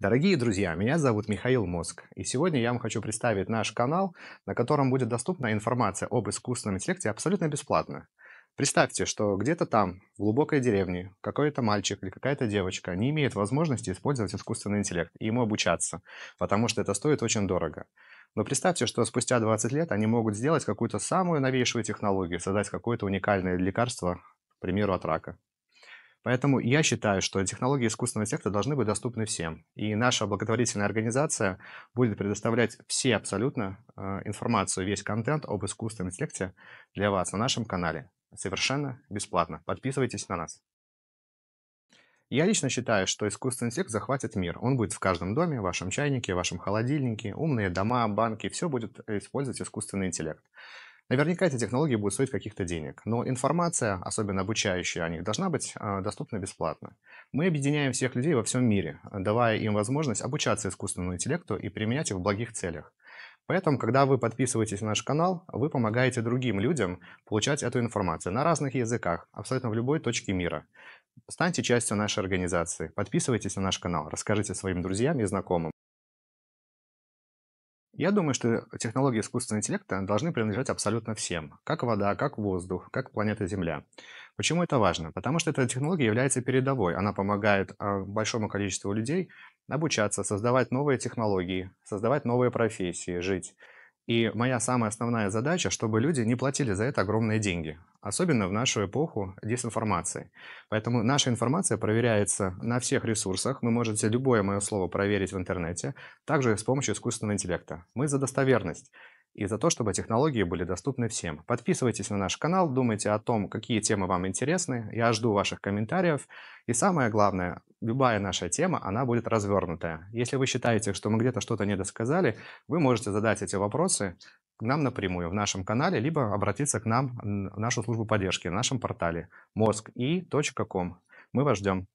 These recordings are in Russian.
Дорогие друзья, меня зовут Михаил Моск, и сегодня я вам хочу представить наш канал, на котором будет доступна информация об искусственном интеллекте абсолютно бесплатно. Представьте, что где-то там, в глубокой деревне, какой-то мальчик или какая-то девочка не имеет возможности использовать искусственный интеллект и ему обучаться, потому что это стоит очень дорого. Но представьте, что спустя 20 лет они могут сделать какую-то самую новейшую технологию, создать какое-то уникальное лекарство, к примеру, от рака. Поэтому я считаю, что технологии искусственного интеллекта должны быть доступны всем. И наша благотворительная организация будет предоставлять все абсолютно э, информацию, весь контент об искусственном интеллекте для вас на нашем канале. Совершенно бесплатно. Подписывайтесь на нас. Я лично считаю, что искусственный интеллект захватит мир. Он будет в каждом доме, в вашем чайнике, в вашем холодильнике, умные дома, банки, все будет э, использовать искусственный интеллект. Наверняка эти технологии будут стоить каких-то денег, но информация, особенно обучающая о них, должна быть а, доступна бесплатно. Мы объединяем всех людей во всем мире, давая им возможность обучаться искусственному интеллекту и применять их в благих целях. Поэтому, когда вы подписываетесь на наш канал, вы помогаете другим людям получать эту информацию на разных языках, абсолютно в любой точке мира. Станьте частью нашей организации, подписывайтесь на наш канал, расскажите своим друзьям и знакомым. Я думаю, что технологии искусственного интеллекта должны принадлежать абсолютно всем. Как вода, как воздух, как планета Земля. Почему это важно? Потому что эта технология является передовой. Она помогает а, большому количеству людей обучаться, создавать новые технологии, создавать новые профессии, жить. И моя самая основная задача, чтобы люди не платили за это огромные деньги, особенно в нашу эпоху дезинформации. Поэтому наша информация проверяется на всех ресурсах. Вы можете любое мое слово проверить в интернете, также с помощью искусственного интеллекта. Мы за достоверность и за то, чтобы технологии были доступны всем. Подписывайтесь на наш канал, думайте о том, какие темы вам интересны. Я жду ваших комментариев. И самое главное, любая наша тема, она будет развернутая. Если вы считаете, что мы где-то что-то недосказали, вы можете задать эти вопросы к нам напрямую в нашем канале, либо обратиться к нам в нашу службу поддержки на нашем портале mozgi.com. Мы вас ждем.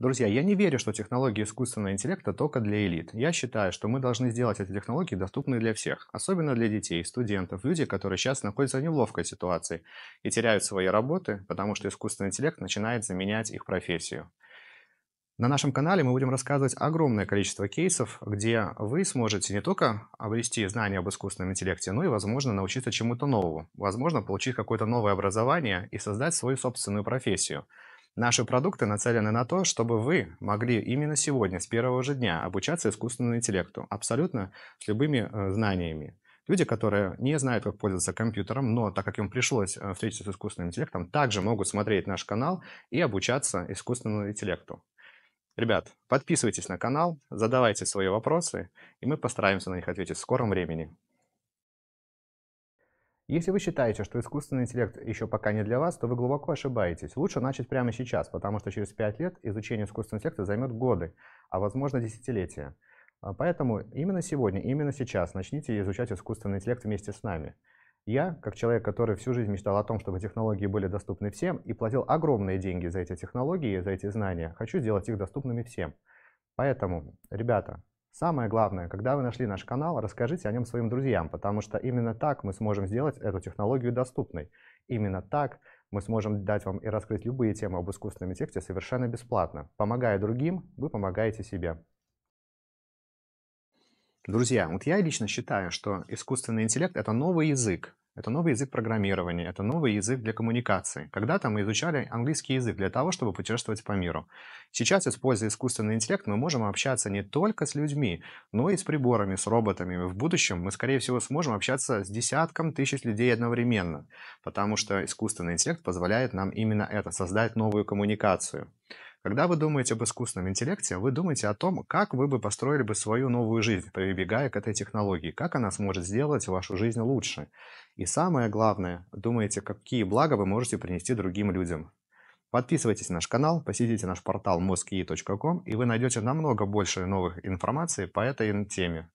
Друзья, я не верю, что технологии искусственного интеллекта только для элит. Я считаю, что мы должны сделать эти технологии доступны для всех, особенно для детей, студентов, людей, которые сейчас находятся в неловкой ситуации и теряют свои работы, потому что искусственный интеллект начинает заменять их профессию. На нашем канале мы будем рассказывать огромное количество кейсов, где вы сможете не только обрести знания об искусственном интеллекте, но и, возможно, научиться чему-то новому, возможно, получить какое-то новое образование и создать свою собственную профессию. Наши продукты нацелены на то, чтобы вы могли именно сегодня, с первого же дня, обучаться искусственному интеллекту абсолютно с любыми э, знаниями. Люди, которые не знают, как пользоваться компьютером, но так как им пришлось э, встретиться с искусственным интеллектом, также могут смотреть наш канал и обучаться искусственному интеллекту. Ребят, подписывайтесь на канал, задавайте свои вопросы, и мы постараемся на них ответить в скором времени. Если вы считаете, что искусственный интеллект еще пока не для вас, то вы глубоко ошибаетесь. Лучше начать прямо сейчас, потому что через 5 лет изучение искусственного интеллекта займет годы, а возможно десятилетия. А, поэтому именно сегодня, именно сейчас начните изучать искусственный интеллект вместе с нами. Я, как человек, который всю жизнь мечтал о том, чтобы технологии были доступны всем и платил огромные деньги за эти технологии, за эти знания, хочу сделать их доступными всем. Поэтому, ребята, самое главное, когда вы нашли наш канал, расскажите о нем своим друзьям, потому что именно так мы сможем сделать эту технологию доступной. Именно так мы сможем дать вам и раскрыть любые темы об искусственном интеллекте совершенно бесплатно. Помогая другим, вы помогаете себе. Друзья, вот я лично считаю, что искусственный интеллект — это новый язык. Это новый язык программирования, это новый язык для коммуникации. Когда-то мы изучали английский язык для того, чтобы путешествовать по миру. Сейчас, используя искусственный интеллект, мы можем общаться не только с людьми, но и с приборами, с роботами. В будущем мы, скорее всего, сможем общаться с десятком тысяч людей одновременно, потому что искусственный интеллект позволяет нам именно это, создать новую коммуникацию. Когда вы думаете об искусственном интеллекте, вы думаете о том, как вы бы построили бы свою новую жизнь, прибегая к этой технологии, как она сможет сделать вашу жизнь лучше. И самое главное, думаете, какие блага вы можете принести другим людям. Подписывайтесь на наш канал, посетите наш портал mozki.com, и вы найдете намного больше новых информации по этой теме.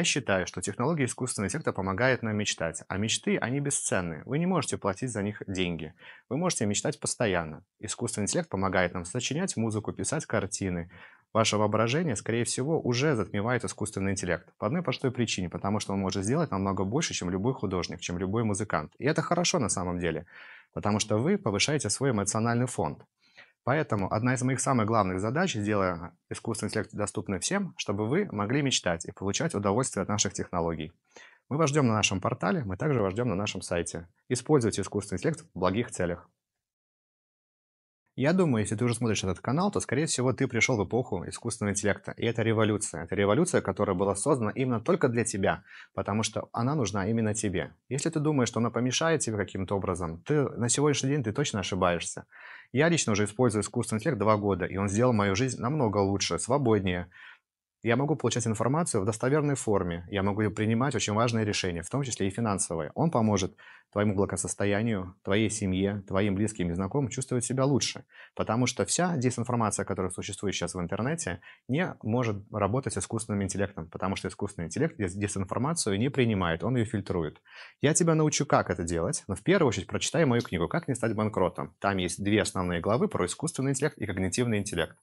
Я считаю, что технология искусственного интеллекта помогает нам мечтать, а мечты, они бесценны. Вы не можете платить за них деньги. Вы можете мечтать постоянно. Искусственный интеллект помогает нам сочинять музыку, писать картины. Ваше воображение, скорее всего, уже затмевает искусственный интеллект. По одной простой причине, потому что он может сделать намного больше, чем любой художник, чем любой музыкант. И это хорошо на самом деле, потому что вы повышаете свой эмоциональный фонд. Поэтому одна из моих самых главных задач, делая искусственный интеллект доступным всем, чтобы вы могли мечтать и получать удовольствие от наших технологий. Мы вас ждем на нашем портале, мы также вас ждем на нашем сайте. Используйте искусственный интеллект в благих целях. Я думаю, если ты уже смотришь этот канал, то, скорее всего, ты пришел в эпоху искусственного интеллекта. И это революция. Это революция, которая была создана именно только для тебя, потому что она нужна именно тебе. Если ты думаешь, что она помешает тебе каким-то образом, ты на сегодняшний день ты точно ошибаешься. Я лично уже использую искусственный интеллект два года, и он сделал мою жизнь намного лучше, свободнее я могу получать информацию в достоверной форме, я могу принимать очень важные решения, в том числе и финансовые. Он поможет твоему благосостоянию, твоей семье, твоим близким и знакомым чувствовать себя лучше, потому что вся дезинформация, которая существует сейчас в интернете, не может работать с искусственным интеллектом, потому что искусственный интеллект дезинформацию не принимает, он ее фильтрует. Я тебя научу, как это делать, но в первую очередь прочитай мою книгу «Как не стать банкротом». Там есть две основные главы про искусственный интеллект и когнитивный интеллект.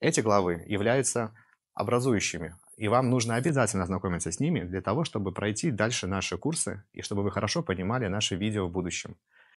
Эти главы являются образующими. И вам нужно обязательно ознакомиться с ними для того, чтобы пройти дальше наши курсы и чтобы вы хорошо понимали наши видео в будущем.